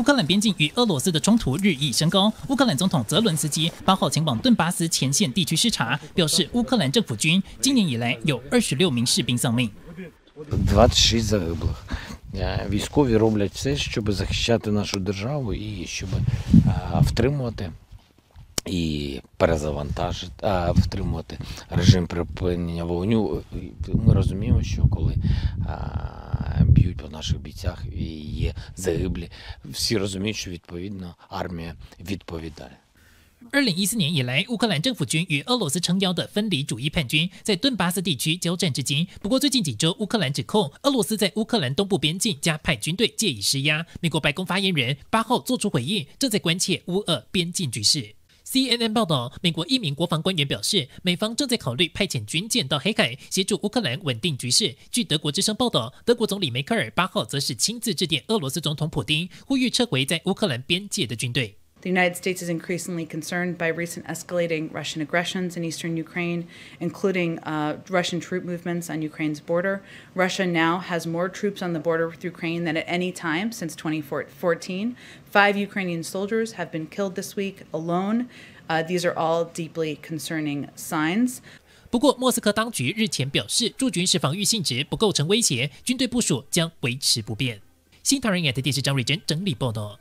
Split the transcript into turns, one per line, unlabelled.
乌克兰边境与俄罗斯的冲突日益升高。乌克兰总统泽伦斯基8号前往顿巴斯前线地区视察，表示乌克兰政府军今年以来有26名士兵丧命。
26 человек. Військові роблять все, щоби захищати нашу державу і щоби втримати і поразавантажити, втримати режим припинення вою. Ми розуміємо, що коли
二零一四年以来，乌克兰政府军与俄罗斯撑腰的分离主义叛军在顿巴斯地区交战至今。不过，最近几周，乌克兰指控俄罗斯在乌克兰东部边境加派军队，借以施压。美国白宫发言人八号作出回应，正在关切乌俄边境局势。CNN 报道，美国一名国防官员表示，美方正在考虑派遣军舰到黑海，协助乌克兰稳定局势。据德国之声报道，德国总理梅克尔八号则是亲自致电俄罗斯总统普京，呼吁撤回在乌克兰边界的军队。
The United States is increasingly concerned by recent escalating Russian aggressions in eastern Ukraine, including uh, Russian troop movements on Ukraine's border. Russia now has more troops on the border with Ukraine than at any time since 2014. Five Ukrainian soldiers have been killed this week alone. Uh, these are all deeply concerning signs.
不过，莫斯科当局日前表示，驻军是防御性质，不构成威胁，军队部署将维持不变。新唐人亚太电视张瑞珍整理报道。